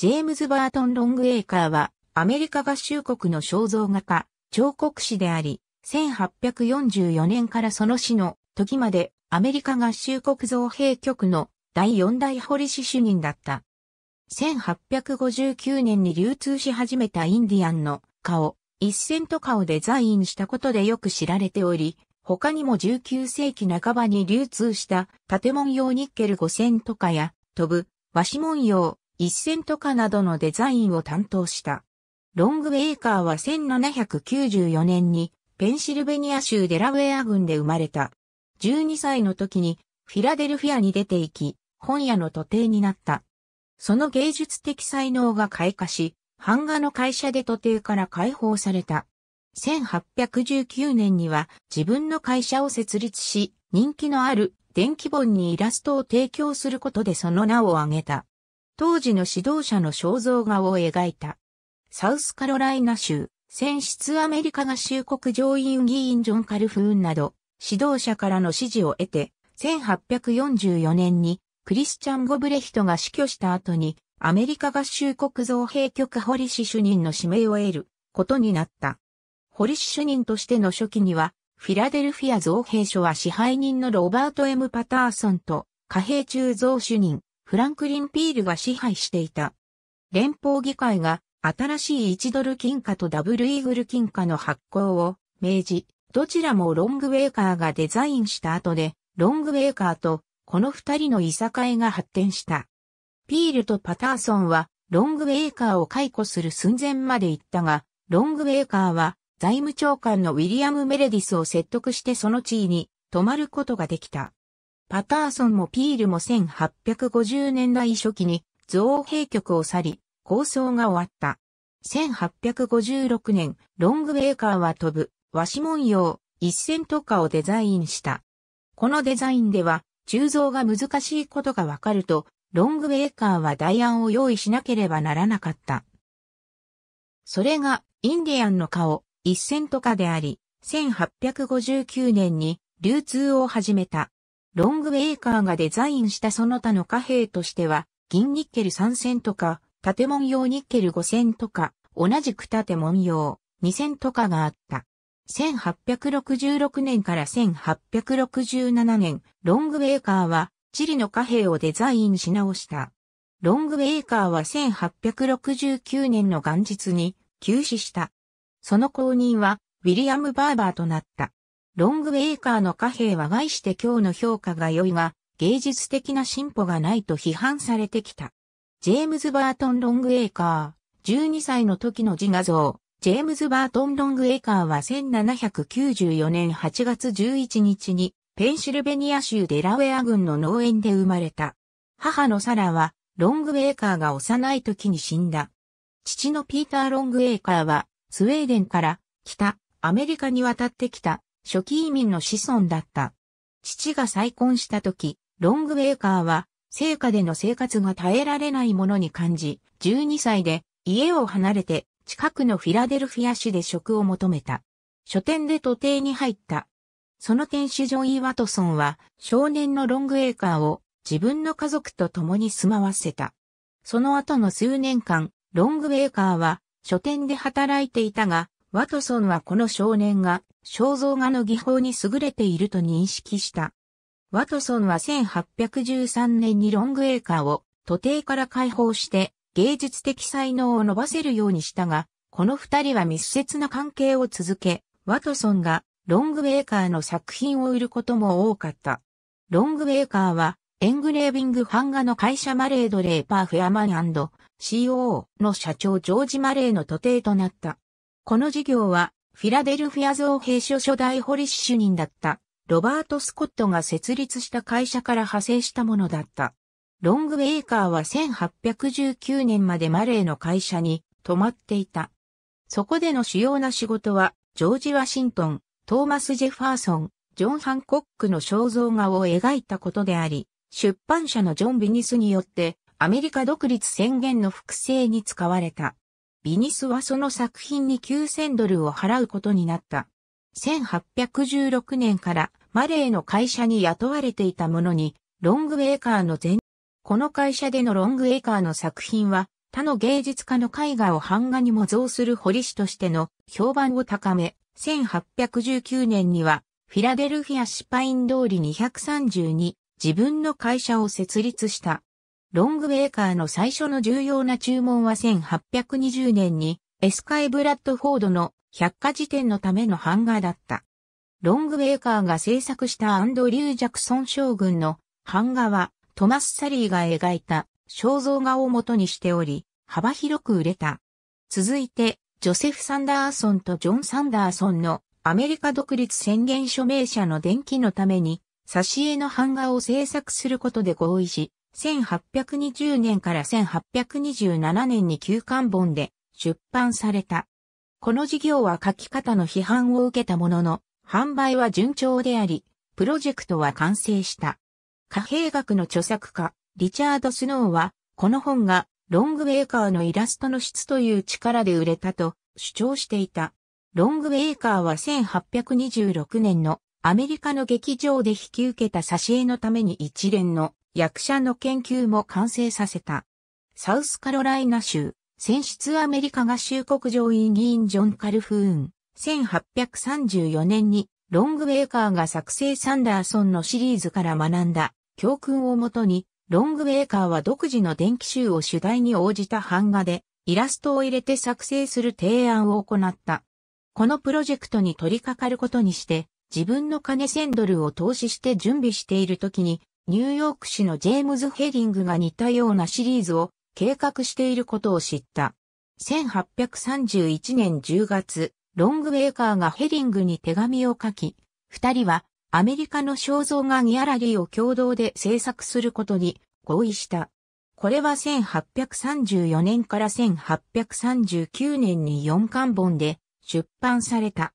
ジェームズ・バートン・ロング・エーカーは、アメリカ合衆国の肖像画家、彫刻師であり、1844年からその死の時まで、アメリカ合衆国造幣局の第4代堀市主任だった。1859年に流通し始めたインディアンの顔、一線と顔でをデザインしたことでよく知られており、他にも19世紀半ばに流通した建物用ニッケル5 0 0とかや飛ぶ和紙文様、一線とかなどのデザインを担当した。ロング・ウェイカーは1794年にペンシルベニア州デラウェア郡で生まれた。12歳の時にフィラデルフィアに出て行き、本屋の徒弟になった。その芸術的才能が開花し、版画の会社で徒弟から解放された。1819年には自分の会社を設立し、人気のある電気本にイラストを提供することでその名を挙げた。当時の指導者の肖像画を描いた。サウスカロライナ州、選出アメリカ合衆国上院議員ジョン・カルフーンなど、指導者からの支持を得て、1844年にクリスチャン・ゴブレヒトが死去した後に、アメリカ合衆国造幣局堀氏主任の指名を得ることになった。堀氏主任としての初期には、フィラデルフィア造幣所は支配人のロバート・ M・ パターソンと、貨幣鋳造主任、フランクリン・ピールが支配していた。連邦議会が新しい1ドル金貨とダブルイーグル金貨の発行を明示、どちらもロングウェーカーがデザインした後で、ロングウェーカーとこの二人のいさかいが発展した。ピールとパターソンはロングウェーカーを解雇する寸前まで行ったが、ロングウェーカーは財務長官のウィリアム・メレディスを説得してその地位に止まることができた。パターソンもピールも1850年代初期に造幣局を去り、構想が終わった。1856年、ロングウェイカーは飛ぶ、和紙文様、一線とかをデザインした。このデザインでは、鋳造が難しいことがわかると、ロングウェイカーは代案を用意しなければならなかった。それが、インディアンの顔、一線とかであり、1859年に流通を始めた。ロングウェイカーがデザインしたその他の貨幣としては、銀ニッケル3 0とか、建物用ニッケル5 0とか、同じく建物用2 0とかがあった。1866年から1867年、ロングウェイカーはチリの貨幣をデザインし直した。ロングウェイカーは1869年の元日に休止した。その後任はウィリアム・バーバーとなった。ロングウェイカーの貨幣は概して今日の評価が良いが、芸術的な進歩がないと批判されてきた。ジェームズ・バートン・ロングウェイカー、12歳の時の自画像、ジェームズ・バートン・ロングウェイカーは1794年8月11日に、ペンシルベニア州デラウェア郡の農園で生まれた。母のサラは、ロングウェイカーが幼い時に死んだ。父のピーター・ロングウェイカーは、スウェーデンから北アメリカに渡ってきた初期移民の子孫だった。父が再婚した時、ロングウェイカーは、生家での生活が耐えられないものに感じ、12歳で家を離れて近くのフィラデルフィア市で職を求めた。書店で都弟に入った。その店主ジョイ・ワトソンは少年のロングエーカーを自分の家族と共に住まわせた。その後の数年間、ロングエーカーは書店で働いていたが、ワトソンはこの少年が肖像画の技法に優れていると認識した。ワトソンは1813年にロングエーカーを徒弟から解放して芸術的才能を伸ばせるようにしたが、この二人は密接な関係を続け、ワトソンがロングエーカーの作品を売ることも多かった。ロングエーカーはエングレービング版画の会社マレードレーパーフェアマン &CO の社長ジョージ・マレーの徒弟となった。この事業は、フィラデルフィア造兵所初代ホリシ主任だった、ロバート・スコットが設立した会社から派生したものだった。ロングウェイカーは1819年までマレーの会社に泊まっていた。そこでの主要な仕事は、ジョージ・ワシントン、トーマス・ジェファーソン、ジョン・ハンコックの肖像画を描いたことであり、出版社のジョン・ビニスによってアメリカ独立宣言の複製に使われた。ビニスはその作品に9000ドルを払うことになった。1816年からマレーの会社に雇われていたものに、ロングエーカーの前、この会社でのロングエーカーの作品は、他の芸術家の絵画を版画に模造する彫師としての評判を高め、1819年には、フィラデルフィアシパイン通り232、自分の会社を設立した。ロングウェーカーの最初の重要な注文は1820年にエスカイ・ブラッドフォードの百科事典のための版画だった。ロングウェーカーが制作したアンドリュー・ジャクソン将軍の版画はトマス・サリーが描いた肖像画を元にしており、幅広く売れた。続いて、ジョセフ・サンダーソンとジョン・サンダーソンのアメリカ独立宣言署名者の伝記のために、挿絵の版画を制作することで合意し、1820年から1827年に旧刊本で出版された。この事業は書き方の批判を受けたものの、販売は順調であり、プロジェクトは完成した。貨幣学の著作家、リチャード・スノーは、この本がロングウェイカーのイラストの質という力で売れたと主張していた。ロングウェイカーは1826年のアメリカの劇場で引き受けた挿絵のために一連の役者の研究も完成させた。サウスカロライナ州、選出アメリカ合衆国上院議員ジョン・カルフーン、1834年にロングウェイカーが作成サンダーソンのシリーズから学んだ教訓をもとに、ロングウェイカーは独自の電気集を主題に応じた版画で、イラストを入れて作成する提案を行った。このプロジェクトに取り掛かることにして、自分の金1000ドルを投資して準備している時に、ニューヨーク市のジェームズ・ヘリングが似たようなシリーズを計画していることを知った。1831年10月、ロングウェイカーがヘリングに手紙を書き、二人はアメリカの肖像画ギャラリーを共同で制作することに合意した。これは1834年から1839年に4巻本で出版された。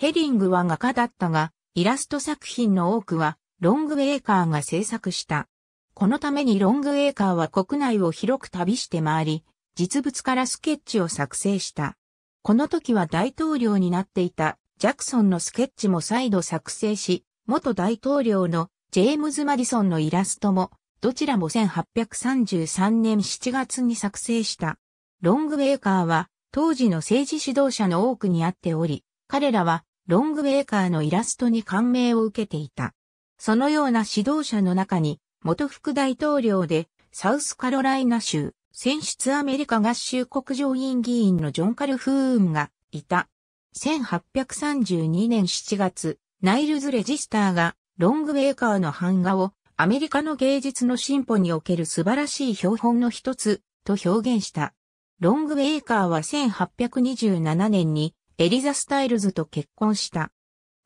ヘリングは画家だったが、イラスト作品の多くはロングエーカーが制作した。このためにロングエーカーは国内を広く旅して回り、実物からスケッチを作成した。この時は大統領になっていたジャクソンのスケッチも再度作成し、元大統領のジェームズ・マディソンのイラストも、どちらも1833年7月に作成した。ロング・ウェーカーは、当時の政治指導者の多くにあっており、彼らはロングベイーカーのイラストに感銘を受けていた。そのような指導者の中に、元副大統領で、サウスカロライナ州、選出アメリカ合衆国上院議員のジョン・カルフーンがいた。1832年7月、ナイルズ・レジスターが、ロングベイーカーの版画を、アメリカの芸術の進歩における素晴らしい標本の一つ、と表現した。ロングベイーカーは1827年にエリザ・スタイルズと結婚した。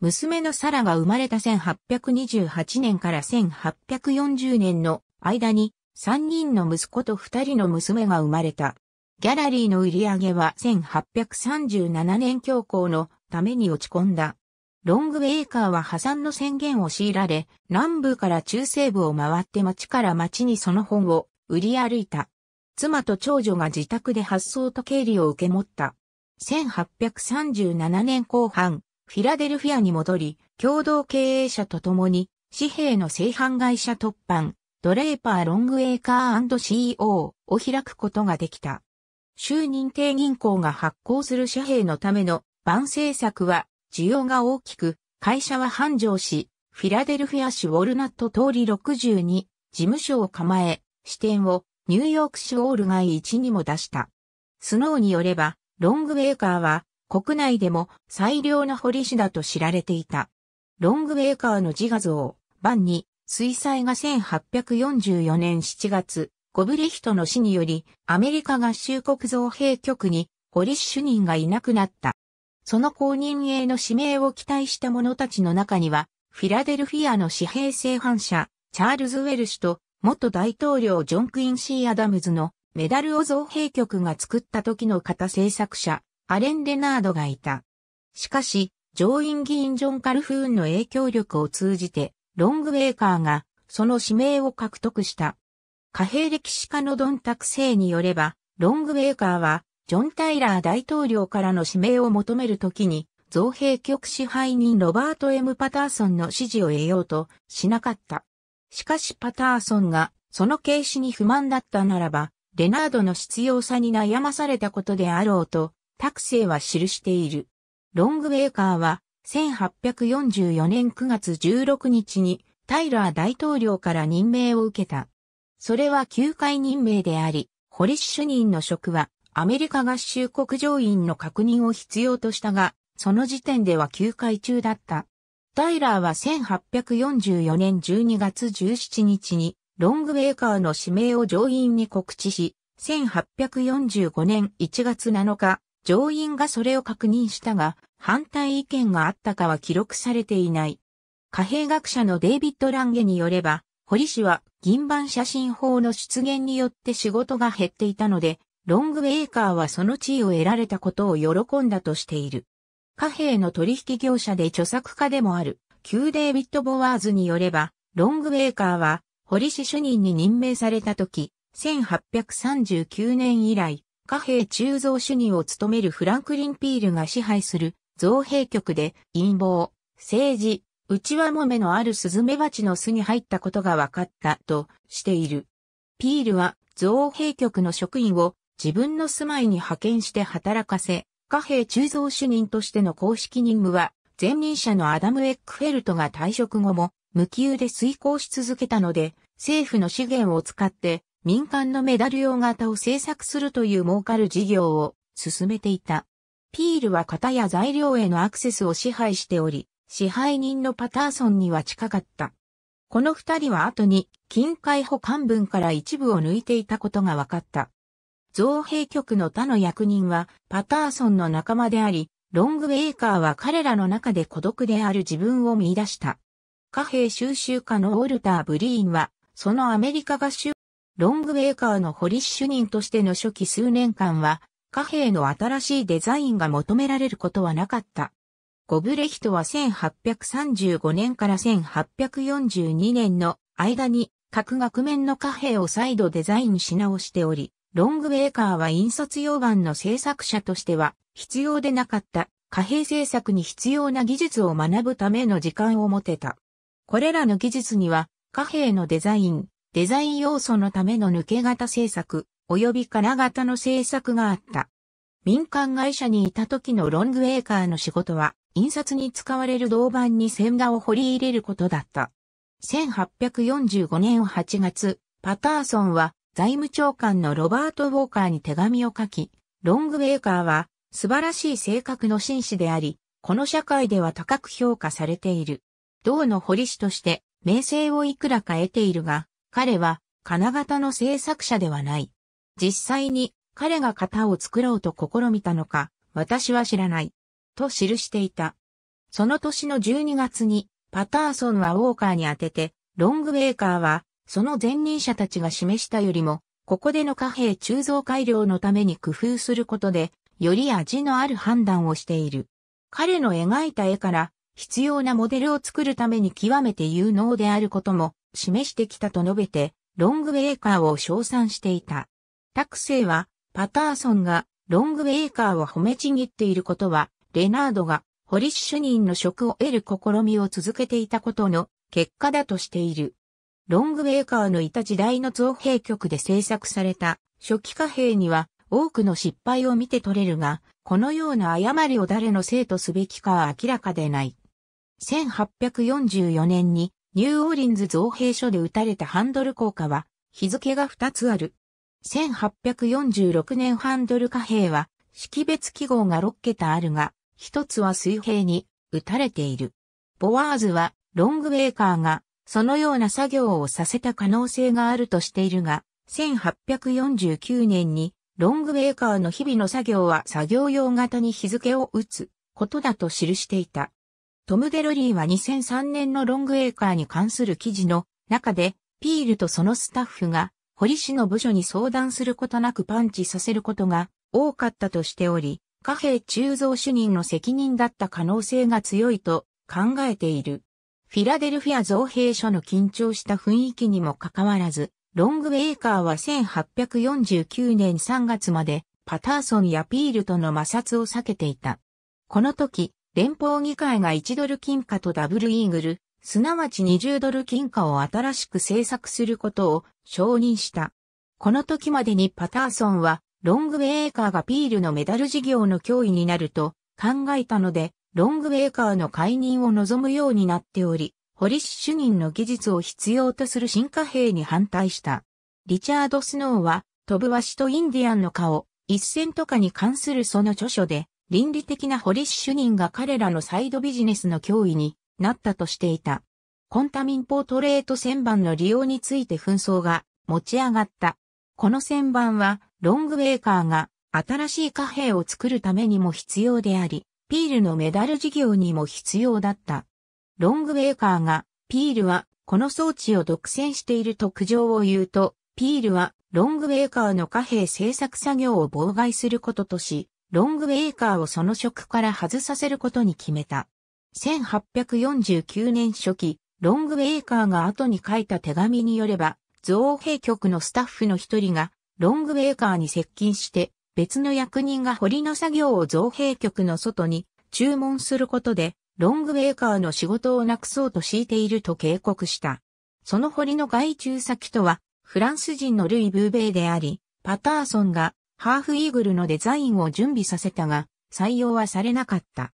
娘のサラが生まれた1828年から1840年の間に3人の息子と2人の娘が生まれた。ギャラリーの売り上げは1837年強行のために落ち込んだ。ロングウェイカーは破産の宣言を強いられ、南部から中西部を回って町から町にその本を売り歩いた。妻と長女が自宅で発送と経理を受け持った。1837年後半、フィラデルフィアに戻り、共同経営者と共に、紙幣の製版会社突版、ドレーパー・ロング・エーカー &CEO を開くことができた。州認定銀行が発行する紙幣のための万政策は需要が大きく、会社は繁盛し、フィラデルフィア市ウォルナット通り62事務所を構え、支店をニューヨーク市ウォール街1にも出した。スノーによれば、ロングウェイカーは国内でも最良の堀氏だと知られていた。ロングウェイカーの自画像、版に、水彩が1844年7月、ゴブレヒトの死により、アメリカ合衆国造幣局に、堀主任がいなくなった。その公認への指名を期待した者たちの中には、フィラデルフィアの紙幣製版社、チャールズ・ウェルシュと、元大統領ジョン・クインシー・アダムズのメダルを造幣局が作った時の型制作者、アレン・レナードがいた。しかし、上院議員ジョン・カルフーンの影響力を通じて、ロングウェーカーがその指名を獲得した。貨幣歴史家のドン・タクセイによれば、ロングウェーカーは、ジョン・タイラー大統領からの指名を求めるときに、造幣局支配人ロバート・ M・ パターソンの支持を得ようとしなかった。しかしパターソンがその形視に不満だったならば、レナードの必要さに悩まされたことであろうと、タクセイは記している。ロングウェーカーは、1844年9月16日に、タイラー大統領から任命を受けた。それは休会任命であり、ホリッシュ人の職は、アメリカ合衆国上院の確認を必要としたが、その時点では休会中だった。タイラーは1844年12月17日にロングウェーカーの指名を上院に告知し、1845年1月7日、上院がそれを確認したが、反対意見があったかは記録されていない。貨幣学者のデイビッド・ランゲによれば、堀氏は銀版写真法の出現によって仕事が減っていたので、ロングウェーカーはその地位を得られたことを喜んだとしている。貨幣の取引業者で著作家でもある、旧デイビッド・ボワーズによれば、ロングウェーカーは堀氏主任に任命された時、1839年以来、貨幣鋳造主任を務めるフランクリン・ピールが支配する造幣局で陰謀、政治、内輪もめのあるスズメバチの巣に入ったことが分かったとしている。ピールは造幣局の職員を自分の住まいに派遣して働かせ、貨幣鋳造主任としての公式任務は、前任者のアダム・エックフェルトが退職後も無給で遂行し続けたので、政府の資源を使って民間のメダル用型を製作するという儲かる事業を進めていた。ピールは型や材料へのアクセスを支配しており、支配人のパターソンには近かった。この二人は後に近海保管分から一部を抜いていたことが分かった。造幣局の他の役人はパターソンの仲間であり、ロングウェイカーは彼らの中で孤独である自分を見出した。貨幣収集家のウォルター・ブリーンはそのアメリカ合衆ロングウェーカーの堀主任としての初期数年間は、貨幣の新しいデザインが求められることはなかった。ゴブレヒトは1835年から1842年の間に各額面の貨幣を再度デザインし直しており、ロングウェーカーは印刷用版の制作者としては必要でなかった貨幣制作に必要な技術を学ぶための時間を持てた。これらの技術には貨幣のデザイン、デザイン要素のための抜け型政策、及び金型の政策があった。民間会社にいた時のロングエーカーの仕事は、印刷に使われる銅板に線画を掘り入れることだった。1845年8月、パターソンは財務長官のロバート・ウォーカーに手紙を書き、ロングウェーカーは素晴らしい性格の紳士であり、この社会では高く評価されている。銅の彫り師として名声をいくらか得ているが、彼は金型の制作者ではない。実際に彼が型を作ろうと試みたのか、私は知らない。と記していた。その年の12月に、パターソンはウォーカーに当てて、ロングウェイカーは、その前任者たちが示したよりも、ここでの貨幣鋳造改良のために工夫することで、より味のある判断をしている。彼の描いた絵から、必要なモデルを作るために極めて有能であることも示してきたと述べて、ロングウェイカーを称賛していた。タクセイは、パターソンがロングウェイカーを褒めちぎっていることは、レナードがホリッシュ人の職を得る試みを続けていたことの結果だとしている。ロングウェイカーのいた時代の造幣局で制作された初期貨幣には多くの失敗を見て取れるが、このような誤りを誰のせいとすべきかは明らかでない。1844年にニューオーリンズ造幣所で打たれたハンドル効果は日付が2つある。1846年ハンドル貨幣は識別記号が6桁あるが、1つは水平に打たれている。ボワーズはロングウェカーがそのような作業をさせた可能性があるとしているが、1849年にロングウェカーの日々の作業は作業用型に日付を打つことだと記していた。トム・デロリーは2003年のロングエーカーに関する記事の中で、ピールとそのスタッフが、堀氏の部署に相談することなくパンチさせることが多かったとしており、貨幣鋳造主任の責任だった可能性が強いと考えている。フィラデルフィア造幣所の緊張した雰囲気にもかかわらず、ロングエーカーは1849年3月までパターソンやピールとの摩擦を避けていた。この時、連邦議会が1ドル金貨とダブルイーグル、すなわち20ドル金貨を新しく制作することを承認した。この時までにパターソンは、ロングウェイカーがピールのメダル事業の脅威になると考えたので、ロングウェイカーの解任を望むようになっており、ホリッシュ人の技術を必要とする新貨幣に反対した。リチャード・スノーは、飛ぶワシとインディアンの顔、一戦とかに関するその著書で、倫理的なホリッシュ人が彼らのサイドビジネスの脅威になったとしていた。コンタミンポートレート旋盤の利用について紛争が持ち上がった。この旋盤はロングウェカーが新しい貨幣を作るためにも必要であり、ピールのメダル事業にも必要だった。ロングウェカーが、ピールはこの装置を独占していると苦情を言うと、ピールはロングウェカーの貨幣製作作業を妨害することとし、ロングエーカーをその職から外させることに決めた。1849年初期、ロングエーカーが後に書いた手紙によれば、造幣局のスタッフの一人が、ロングエーカーに接近して、別の役人が堀の作業を造幣局の外に注文することで、ロングエーカーの仕事をなくそうと敷いていると警告した。その堀の外注先とは、フランス人のルイ・ブーベイであり、パターソンがハーフイーグルのデザインを準備させたが、採用はされなかった。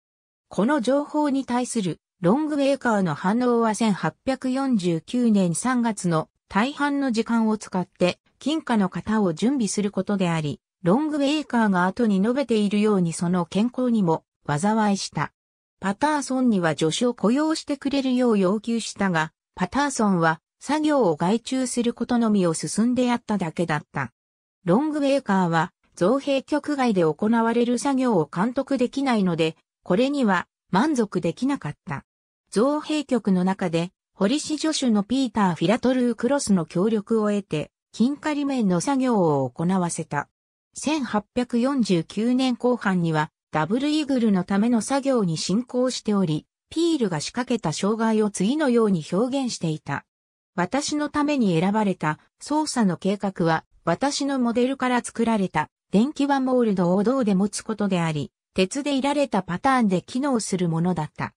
この情報に対するロングウェイカーの反応は1849年3月の大半の時間を使って金貨の型を準備することであり、ロングウェイカーが後に述べているようにその健康にも災いした。パターソンには助手を雇用してくれるよう要求したが、パターソンは作業を外注することのみを進んでやっただけだった。ロングウェイカーは造幣局外で行われる作業を監督できないので、これには満足できなかった。造幣局の中で、堀市助手のピーター・フィラトルー・クロスの協力を得て、金仮面の作業を行わせた。1849年後半には、ダブルイーグルのための作業に進行しており、ピールが仕掛けた障害を次のように表現していた。私のために選ばれた操作の計画は、私のモデルから作られた電気はモールドを銅で持つことであり、鉄でいられたパターンで機能するものだった。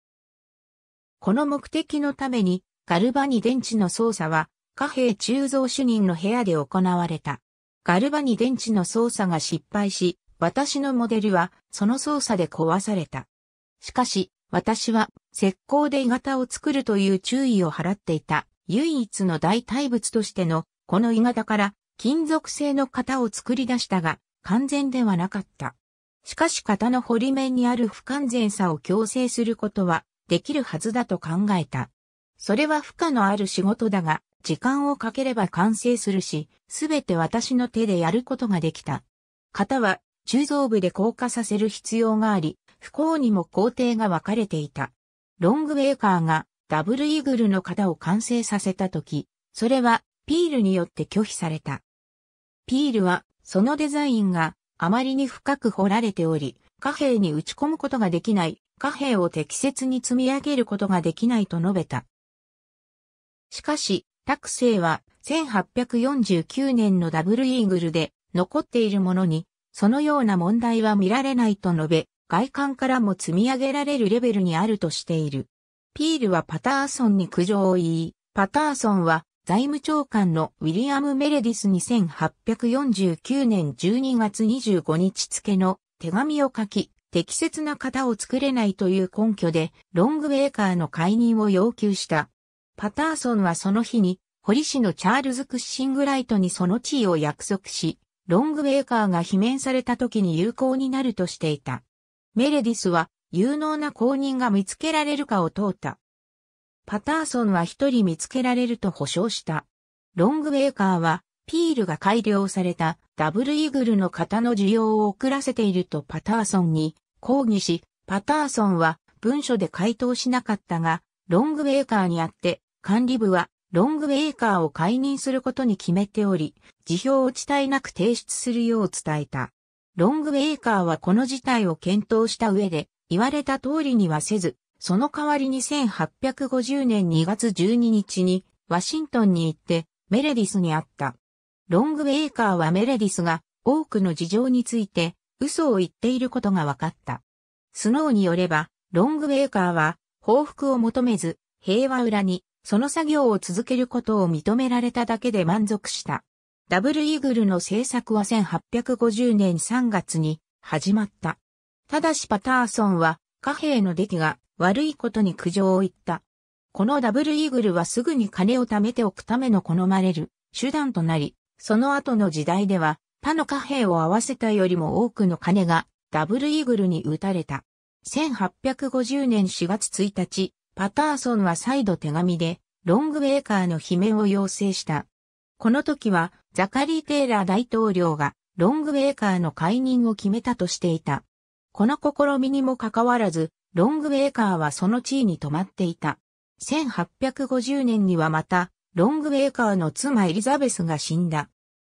この目的のために、ガルバニ電池の操作は、貨幣鋳造主任の部屋で行われた。ガルバニ電池の操作が失敗し、私のモデルはその操作で壊された。しかし、私は石膏で鋳型を作るという注意を払っていた唯一の代替物としてのこの鋳型から金属製の型を作り出したが、完全ではなかった。しかし型のり面にある不完全さを強制することはできるはずだと考えた。それは負荷のある仕事だが、時間をかければ完成するし、すべて私の手でやることができた。型は鋳造部で硬化させる必要があり、不幸にも工程が分かれていた。ロングウェーカーがダブルイーグルの型を完成させたとき、それはピールによって拒否された。ピールはそのデザインがあまりに深く掘られており、貨幣に打ち込むことができない、貨幣を適切に積み上げることができないと述べた。しかし、タクセイは1849年のダブルイーグルで残っているものに、そのような問題は見られないと述べ、外観からも積み上げられるレベルにあるとしている。ピールはパターソンに苦情を言い、パターソンは財務長官のウィリアム・メレディス2849年12月25日付の手紙を書き、適切な型を作れないという根拠で、ロングウェカーの解任を要求した。パターソンはその日に、堀市のチャールズ・クッシングライトにその地位を約束し、ロングウェカーが罷免された時に有効になるとしていた。メレディスは、有能な公認が見つけられるかを問うた。パターソンは一人見つけられると保証した。ロングウェイカーは、ピールが改良されたダブルイーグルの型の需要を遅らせているとパターソンに抗議し、パターソンは文書で回答しなかったが、ロングウェイカーにあって管理部はロングウェイカーを解任することに決めており、辞表を伝えなく提出するよう伝えた。ロングウェイカーはこの事態を検討した上で、言われた通りにはせず、その代わりに1850年2月12日にワシントンに行ってメレディスに会った。ロングウェイカーはメレディスが多くの事情について嘘を言っていることが分かった。スノーによれば、ロングウェイカーは報復を求めず平和裏にその作業を続けることを認められただけで満足した。ダブルイーグルの制作は1850年3月に始まった。ただしパターソンは貨幣の出来が悪いことに苦情を言った。このダブルイーグルはすぐに金を貯めておくための好まれる手段となり、その後の時代では他の貨幣を合わせたよりも多くの金がダブルイーグルに打たれた。1850年4月1日、パターソンは再度手紙でロングウェーカーの悲鳴を要請した。この時はザカリー・テイラー大統領がロングウェーカーの解任を決めたとしていた。この試みにもかかわらず、ロングウェーカーはその地位に止まっていた。1850年にはまた、ロングウェーカーの妻エリザベスが死んだ。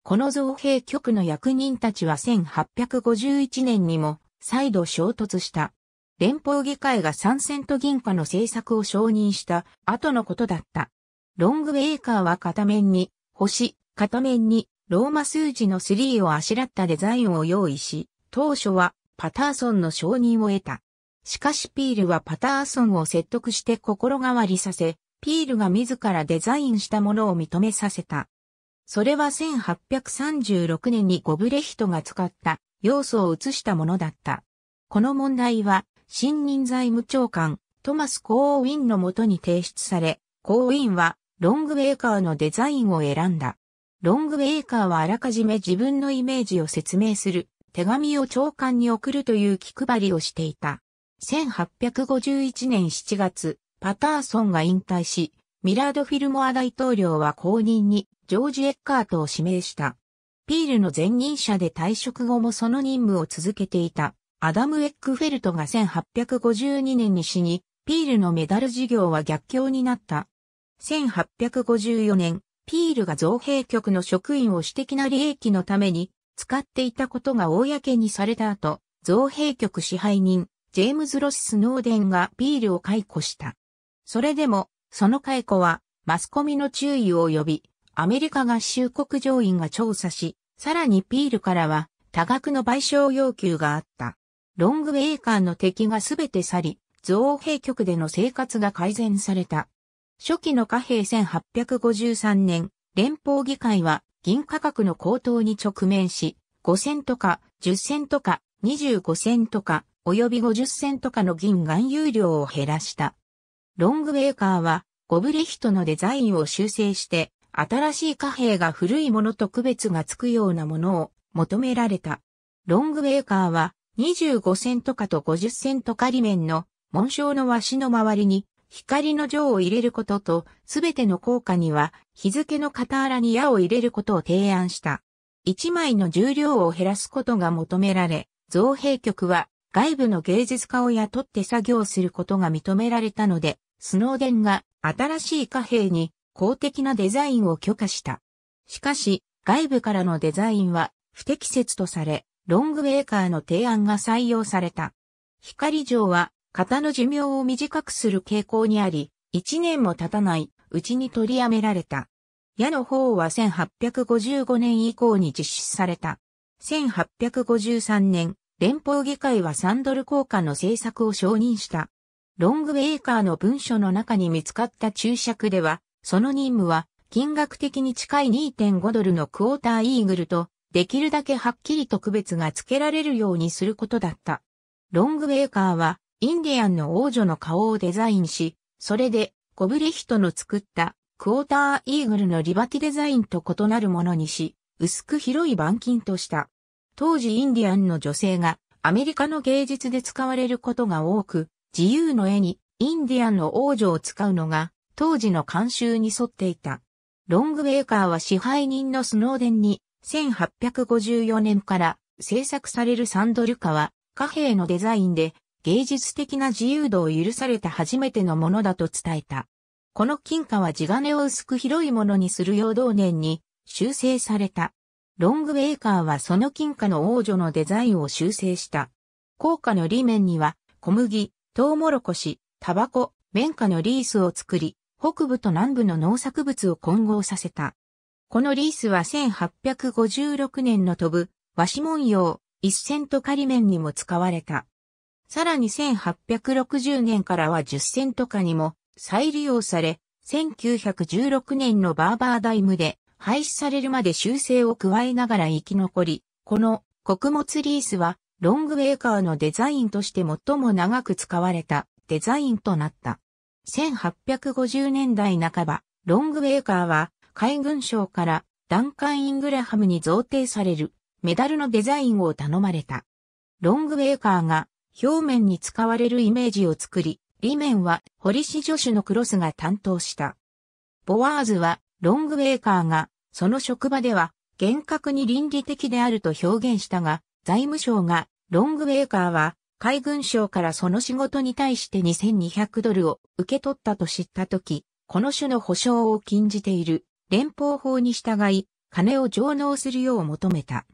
この造幣局の役人たちは1851年にも再度衝突した。連邦議会が参戦と銀貨の政策を承認した後のことだった。ロングウェーカーは片面に星、片面にローマ数字の3をあしらったデザインを用意し、当初はパターソンの承認を得た。しかしピールはパターソンを説得して心変わりさせ、ピールが自らデザインしたものを認めさせた。それは1836年にゴブレヒトが使った要素を移したものだった。この問題は、新任財務長官、トマス・コーウィンのもとに提出され、コーウィンは、ロングウェイカーのデザインを選んだ。ロングウェイカーはあらかじめ自分のイメージを説明する手紙を長官に送るという気配りをしていた。1851年7月、パターソンが引退し、ミラード・フィルモア大統領は後任にジョージ・エッカートを指名した。ピールの前任者で退職後もその任務を続けていたアダム・エッグフェルトが1852年に死に、ピールのメダル事業は逆境になった。1854年、ピールが造幣局の職員を私的な利益のために使っていたことが公にされた後、造幣局支配人、ジェームズ・ロス・スノーデンがビールを解雇した。それでも、その解雇は、マスコミの注意を呼び、アメリカ合衆国上院が調査し、さらにビールからは、多額の賠償要求があった。ロングウェイカーの敵がすべて去り、造幣局での生活が改善された。初期の貨幣1853年、連邦議会は銀価格の高騰に直面し、5銭とか10銭とか25銭とか及び50銭とかの銀含有量を減らした。ロングウェーカーは、ゴブレヒトのデザインを修正して、新しい貨幣が古いものと区別がつくようなものを求められた。ロングウェーカーは、25セント貨と50セント貨裏面の紋章の和紙の周りに光の錠を入れることと、すべての効果には日付の傍らに矢を入れることを提案した。1枚の重量を減らすことが求められ、造幣局は外部の芸術家を雇って作業することが認められたので、スノーデンが新しい貨幣に公的なデザインを許可した。しかし、外部からのデザインは不適切とされ、ロングウェーカーの提案が採用された。光城は型の寿命を短くする傾向にあり、一年も経たないうちに取りやめられた。矢の方は1855年以降に実施された。1853年、連邦議会は3ドル効果の政策を承認した。ロングウェイカーの文書の中に見つかった注釈では、その任務は金額的に近い2.5ドルのクォーターイーグルと、できるだけはっきり特別が付けられるようにすることだった。ロングウェイカーは、インディアンの王女の顔をデザインし、それで、ゴブレヒトの作った、クォーターイーグルのリバティデザインと異なるものにし、薄く広い板金とした。当時インディアンの女性がアメリカの芸術で使われることが多く、自由の絵にインディアンの王女を使うのが当時の慣習に沿っていた。ロングウェカーは支配人のスノーデンに1854年から制作されるサンドルカは貨幣のデザインで芸術的な自由度を許された初めてのものだと伝えた。この金貨は地金を薄く広いものにするよう同年に修正された。ロングウェイカーはその金貨の王女のデザインを修正した。硬貨の裏面には小麦、トウモロコシ、タバコ、綿花のリースを作り、北部と南部の農作物を混合させた。このリースは1856年の飛ぶ和紙文様、一銭と仮面にも使われた。さらに1860年からは10セントにも再利用され、1916年のバーバーダイムで廃止されるまで修正を加えながら生き残り、この穀物リースはロングウェーカーのデザインとして最も長く使われたデザインとなった。1850年代半ば、ロングウェーカーは海軍省からダンカン・イングレハムに贈呈されるメダルのデザインを頼まれた。ロングウェーカーが表面に使われるイメージを作り、裏面は堀市助手のクロスが担当した。ボワーズはロングウェーカーがその職場では厳格に倫理的であると表現したが、財務省がロングウェイカーは海軍省からその仕事に対して2200ドルを受け取ったと知ったとき、この種の保証を禁じている連邦法に従い、金を上納するよう求めた。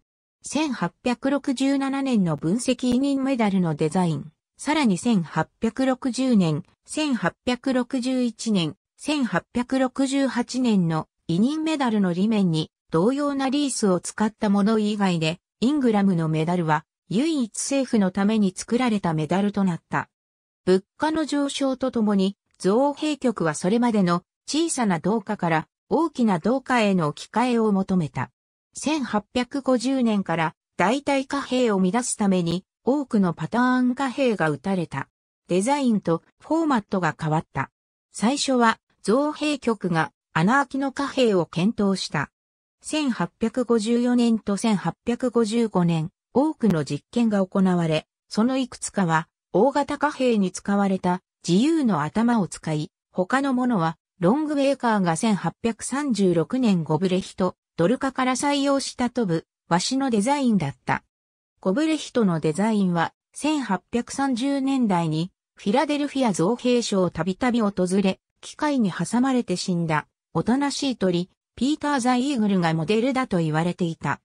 1867年の分析委任メダルのデザイン、さらに1860年、1861年、1868年の委任メダルの裏面に同様なリースを使ったもの以外で、イングラムのメダルは唯一政府のために作られたメダルとなった。物価の上昇とともに、造幣局はそれまでの小さな同化から大きな同化への置き換えを求めた。1850年から代替貨幣を乱すために多くのパターン貨幣が打たれた。デザインとフォーマットが変わった。最初は造幣局が穴あきの貨幣を検討した。1854年と1855年、多くの実験が行われ、そのいくつかは、大型貨幣に使われた自由の頭を使い、他のものは、ロングウェーカーが1836年ゴブレヒト、ドルカから採用した飛ぶ、和紙のデザインだった。ゴブレヒトのデザインは、1830年代に、フィラデルフィア造幣所をたびたび訪れ、機械に挟まれて死んだ。おとなしい鳥、ピーター・ザ・イーグルがモデルだと言われていた。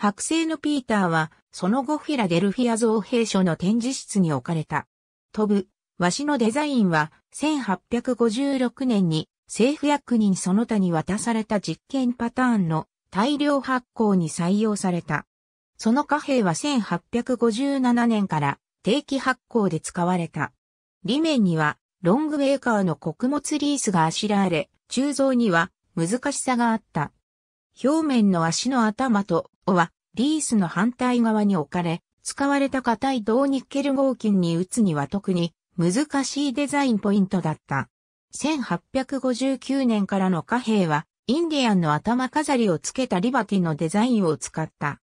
剥製のピーターは、その後フィラデルフィア造兵所の展示室に置かれた。飛ぶ、わしのデザインは、1856年に政府役人その他に渡された実験パターンの大量発行に採用された。その貨幣は1857年から定期発行で使われた。裏面には、ロングウェーカーの穀物リースがあしらわれ、鋳造には難しさがあった。表面の足の頭と尾はリースの反対側に置かれ、使われた硬い銅ニッケル合金に打つには特に難しいデザインポイントだった。1859年からの貨幣はインディアンの頭飾りをつけたリバティのデザインを使った。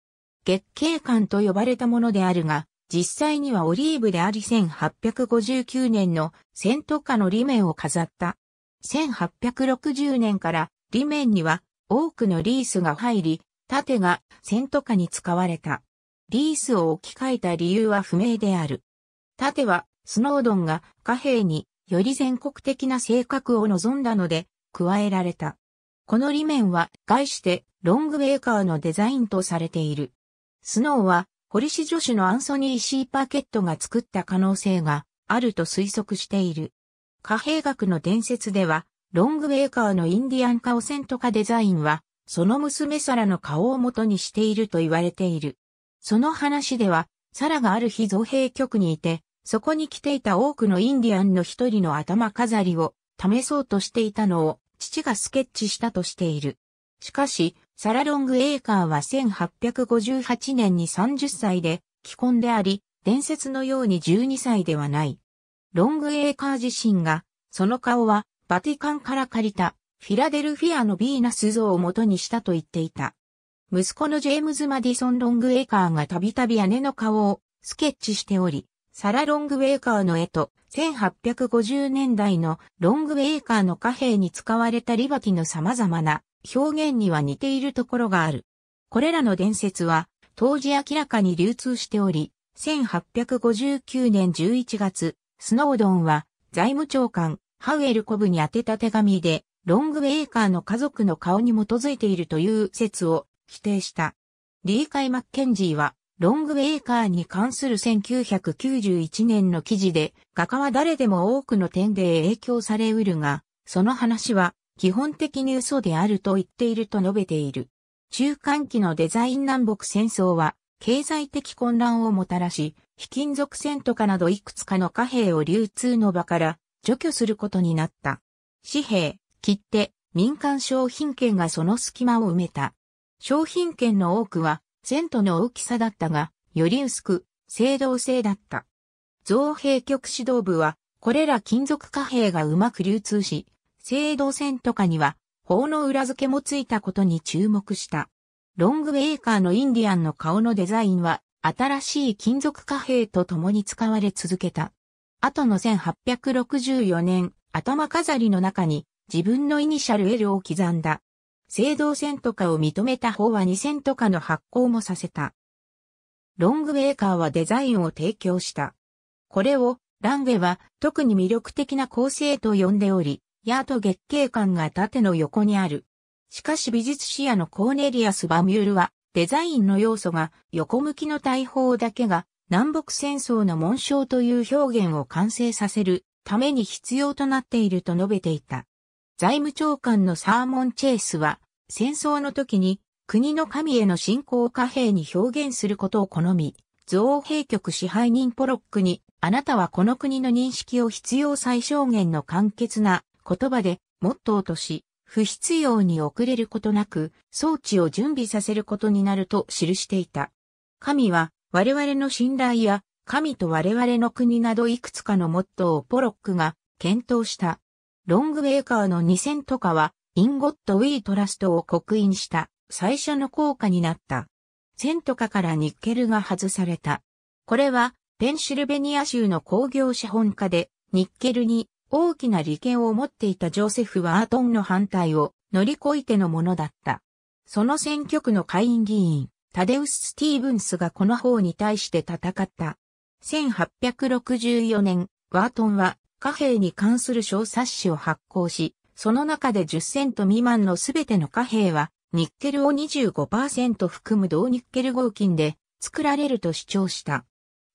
月景感と呼ばれたものであるが、実際にはオリーブであり1859年のセントカの裏面を飾った1860年から裏面には多くのリースが入り、盾が線とかに使われた。リースを置き換えた理由は不明である。盾はスノードンが貨幣により全国的な性格を望んだので加えられた。この裏面は概してロングウェカーのデザインとされている。スノーは堀市女子のアンソニー・シー・パーケットが作った可能性があると推測している。貨幣学の伝説では、ロングウェイカーのインディアンカオセント化デザインは、その娘サラの顔を元にしていると言われている。その話では、サラがある日造幣局にいて、そこに来ていた多くのインディアンの一人の頭飾りを試そうとしていたのを父がスケッチしたとしている。しかし、サラ・ロング・エーカーは1858年に30歳で既婚であり、伝説のように12歳ではない。ロングエーカー自身が、その顔はバティカンから借りたフィラデルフィアのヴィーナス像を元にしたと言っていた。息子のジェームズ・マディソン・ロングエーカーがたびたび姉の顔をスケッチしており、サラ・ロングエーカーの絵と1850年代のロングエーカーの貨幣に使われたリバティの様々な表現には似ているところがある。これらの伝説は当時明らかに流通しており、1859年11月、スノードンは財務長官ハウエル・コブに宛てた手紙でロングウェイカーの家族の顔に基づいているという説を否定した。リーカイ・マッケンジーはロングウェイカーに関する1991年の記事で画家は誰でも多くの点で影響されうるが、その話は基本的に嘘であると言っていると述べている。中間期のデザイン南北戦争は経済的混乱をもたらし、非金属線とかなどいくつかの貨幣を流通の場から除去することになった。紙幣、切手、民間商品券がその隙間を埋めた。商品券の多くは、線との大きさだったが、より薄く、青銅製だった。造幣局指導部は、これら金属貨幣がうまく流通し、青銅線とかには、法の裏付けもついたことに注目した。ロングウェイカーのインディアンの顔のデザインは新しい金属貨幣と共に使われ続けた。後の1864年、頭飾りの中に自分のイニシャル L を刻んだ。制銅線とかを認めた方は2000とかの発行もさせた。ロングウェイカーはデザインを提供した。これをランウェは特に魅力的な構成と呼んでおり、ーと月景感が縦の横にある。しかし美術視野のコーネリアス・バミュールはデザインの要素が横向きの大砲だけが南北戦争の紋章という表現を完成させるために必要となっていると述べていた。財務長官のサーモン・チェイスは戦争の時に国の神への信仰を貨幣に表現することを好み、造兵局支配人ポロックに、あなたはこの国の認識を必要最小限の簡潔な言葉でモットーとし、不必要に遅れることなく、装置を準備させることになると記していた。神は、我々の信頼や、神と我々の国などいくつかのモットーをポロックが検討した。ロングウェイカーの2000とかは、インゴット・ウィー・トラストを刻印した最初の効果になった。1000とかからニッケルが外された。これは、ペンシルベニア州の工業資本家で、ニッケルに大きな利権を持っていたジョセフワートンの反対を乗り越えてのものだった。その選挙区の下院議員、タデウス・スティーブンスがこの方に対して戦った。1864年、ワートンは貨幣に関する小冊子を発行し、その中で10セント未満のすべての貨幣は、ニッケルを25%含む銅ニッケル合金で作られると主張した。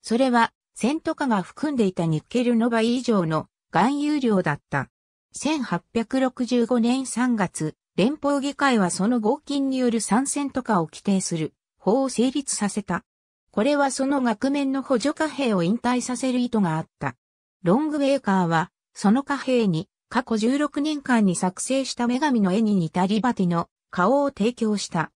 それは、セント化が含んでいたニッケルの倍以上の含有量だった。1865年3月、連邦議会はその合金による参戦とかを規定する法を成立させた。これはその額面の補助貨幣を引退させる意図があった。ロングウェイカーは、その貨幣に過去16年間に作成した女神の絵に似たリバティの顔を提供した。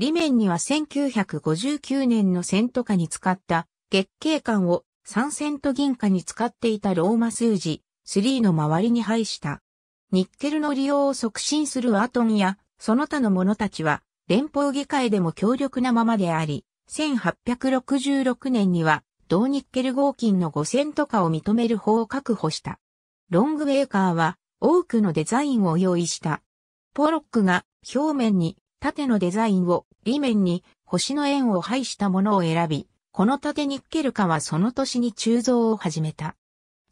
裏面には1959年の戦とかに使った月景館を参戦と銀貨に使っていたローマ数字3の周りに配した。ニッケルの利用を促進するアトンや、その他の者たちは、連邦議会でも強力なままであり、1866年には、同ニッケル合金の5 0 0とかを認める法を確保した。ロングウェーカーは、多くのデザインを用意した。ポロックが、表面に、縦のデザインを、裏面に、星の円を配したものを選び、この縦ニッケル化はその年に鋳造を始めた。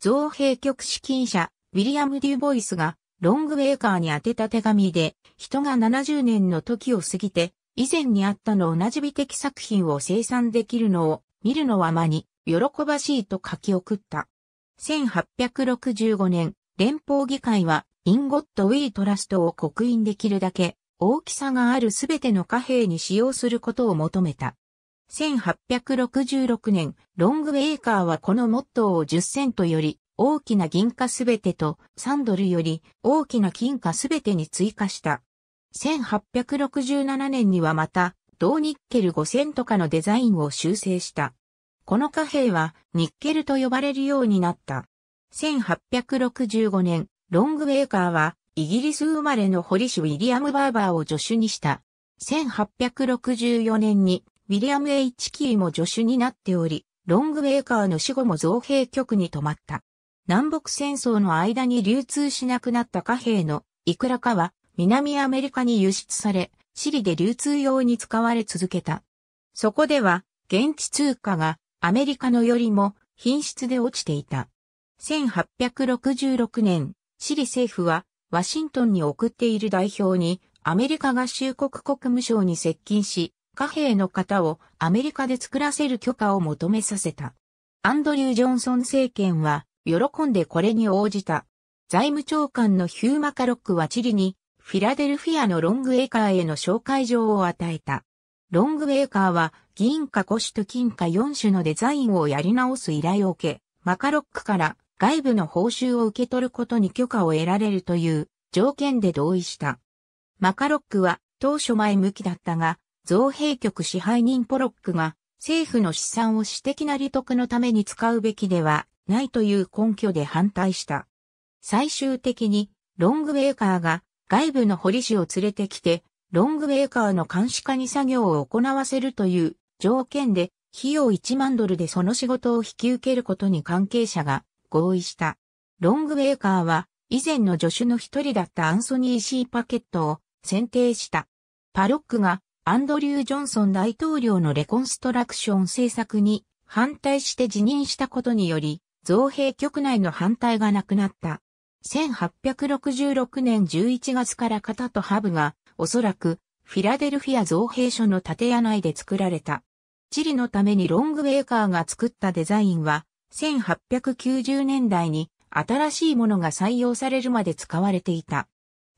造幣局資金者、ウィリアム・デュボイスが、ロングウェーカーに宛てた手紙で、人が70年の時を過ぎて、以前にあったの同じ美的作品を生産できるのを、見るのは間に、喜ばしいと書き送った。1865年、連邦議会は、インゴット・ウィートラストを刻印できるだけ、大きさがあるすべての貨幣に使用することを求めた。1866年、ロングウェイカーはこのモットーを10セントより大きな銀貨すべてと3ドルより大きな金貨すべてに追加した。1867年にはまた、銅ニッケル5セント化のデザインを修正した。この貨幣はニッケルと呼ばれるようになった。1865年、ロングウェイカーはイギリス生まれの堀市ウィリアム・バーバーを助手にした。1864年にウィリアム・ H・ キーも助手になっており、ロングウェーカーの死後も造幣局に止まった。南北戦争の間に流通しなくなった貨幣のいくらかは南アメリカに輸出され、チリで流通用に使われ続けた。そこでは現地通貨がアメリカのよりも品質で落ちていた。1866年、チリ政府はワシントンに送っている代表にアメリカ合衆国国務省に接近し、貨幣の型をアメリカで作らせる許可を求めさせた。アンドリュー・ジョンソン政権は、喜んでこれに応じた。財務長官のヒューマカロックはチリに、フィラデルフィアのロングエーカーへの紹介状を与えた。ロングエーカーは、銀貨5種と金貨4種のデザインをやり直す依頼を受け、マカロックから外部の報酬を受け取ることに許可を得られるという条件で同意した。マカロックは当初前向きだったが、造幣局支配人ポロックが政府の資産を私的な利得のために使うべきではないという根拠で反対した。最終的にロングウェカーが外部の堀氏師を連れてきてロングウェカーの監視下に作業を行わせるという条件で費用1万ドルでその仕事を引き受けることに関係者が合意した。ロングウェカーは以前の助手の一人だったアンソニー・シー・パケットを選定した。パロックがアンドリュー・ジョンソン大統領のレコンストラクション政策に反対して辞任したことにより、造幣局内の反対がなくなった。1866年11月から型とハブが、おそらく、フィラデルフィア造幣所の建屋内で作られた。チリのためにロングウェーカーが作ったデザインは、1890年代に新しいものが採用されるまで使われていた。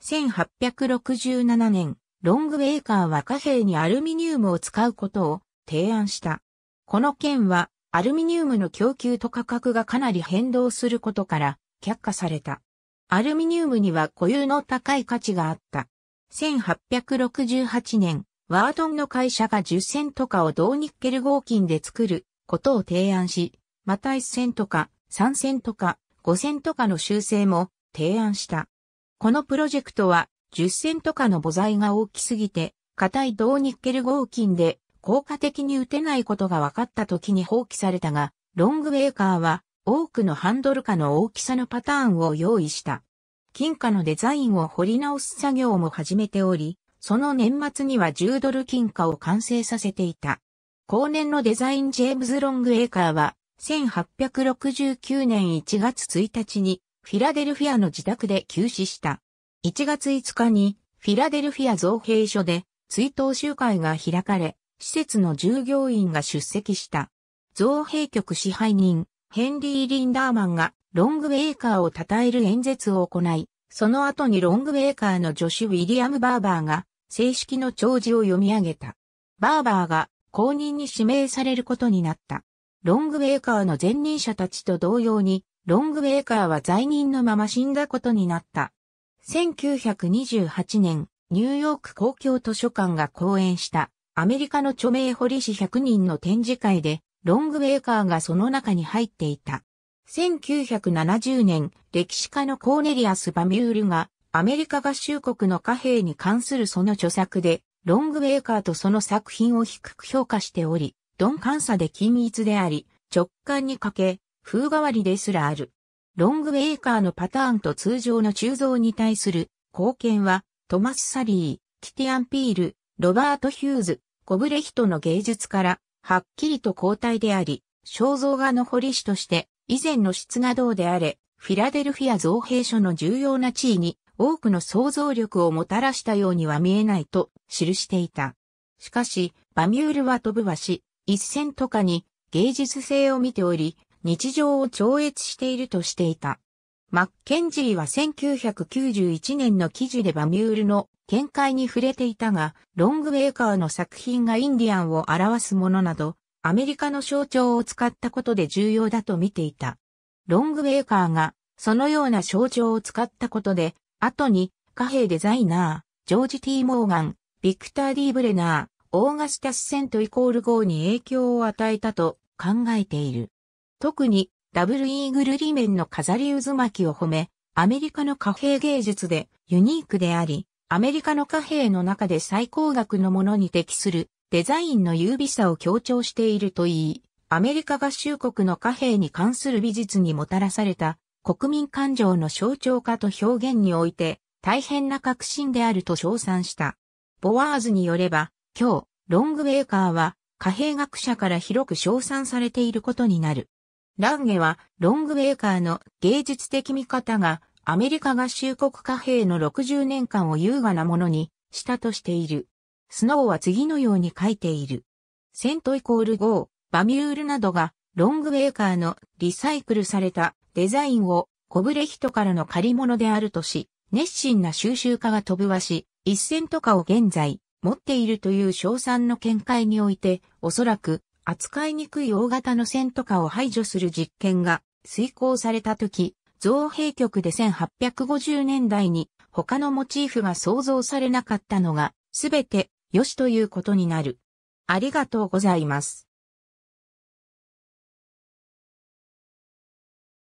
1867年、ロングウェイカーは貨幣にアルミニウムを使うことを提案した。この件はアルミニウムの供給と価格がかなり変動することから却下された。アルミニウムには固有の高い価値があった。1868年、ワートンの会社が10銭とかを銅ニッケル合金で作ることを提案し、また1銭とか3銭とか5銭とかの修正も提案した。このプロジェクトは10セント下の母材が大きすぎて、硬い銅ニッケル合金で効果的に打てないことが分かった時に放棄されたが、ロングウェーカーは多くのハンドル下の大きさのパターンを用意した。金貨のデザインを掘り直す作業も始めており、その年末には10ドル金貨を完成させていた。後年のデザインジェームズ・ロング・エーカーは、1869年1月1日にフィラデルフィアの自宅で急死した。1月5日にフィラデルフィア造幣所で追悼集会が開かれ、施設の従業員が出席した。造幣局支配人、ヘンリー・リンダーマンがロングウェイカーを称える演説を行い、その後にロングウェイカーの助手ウィリアム・バーバーが正式の弔辞を読み上げた。バーバーが公認に指名されることになった。ロングウェイカーの前任者たちと同様に、ロングウェイカーは在任のまま死んだことになった。1928年、ニューヨーク公共図書館が講演したアメリカの著名堀師100人の展示会で、ロングウェカーがその中に入っていた。1970年、歴史家のコーネリアス・バミュールが、アメリカ合衆国の貨幣に関するその著作で、ロングウェカーとその作品を低く評価しており、鈍感さで均一であり、直感に欠け、風変わりですらある。ロングウェイカーのパターンと通常の鋳造に対する貢献は、トマス・サリー、キティアン・ピール、ロバート・ヒューズ、コブレヒトの芸術から、はっきりと交代であり、肖像画の彫り師として、以前の質画どであれ、フィラデルフィア造幣所の重要な地位に多くの想像力をもたらしたようには見えないと記していた。しかし、バミュールは飛ぶし、一線とかに芸術性を見ており、日常を超越しているとしていた。マッケンジーは1991年の記事でバミュールの見解に触れていたが、ロングウェイカーの作品がインディアンを表すものなど、アメリカの象徴を使ったことで重要だと見ていた。ロングウェイカーがそのような象徴を使ったことで、後に貨幣デザイナー、ジョージ・ T・ モーガン、ビクター・ディ・ブレナー、オーガスタス・セントイコール号に影響を与えたと考えている。特にダブルイーグルリメンの飾り渦巻きを褒め、アメリカの貨幣芸術でユニークであり、アメリカの貨幣の中で最高額のものに適するデザインの優美さを強調しているといい、アメリカ合衆国の貨幣に関する美術にもたらされた国民感情の象徴化と表現において大変な革新であると称賛した。ボワーズによれば、今日、ロングウェーカーは貨幣学者から広く称賛されていることになる。ランゲはロングウェーカーの芸術的見方がアメリカ合衆国貨幣の60年間を優雅なものにしたとしている。スノーは次のように書いている。セントイコールゴー、バミュールなどがロングウェーカーのリサイクルされたデザインをコブレヒトからの借り物であるとし、熱心な収集家が飛ぶわし、一銭とかを現在持っているという賞賛の見解において、おそらく扱いにくい大型の戦とかを排除する実験が遂行された時、造幣局で1850年代に他のモチーフが創造されなかったのが、すべて、よしということになる。ありがとうございます。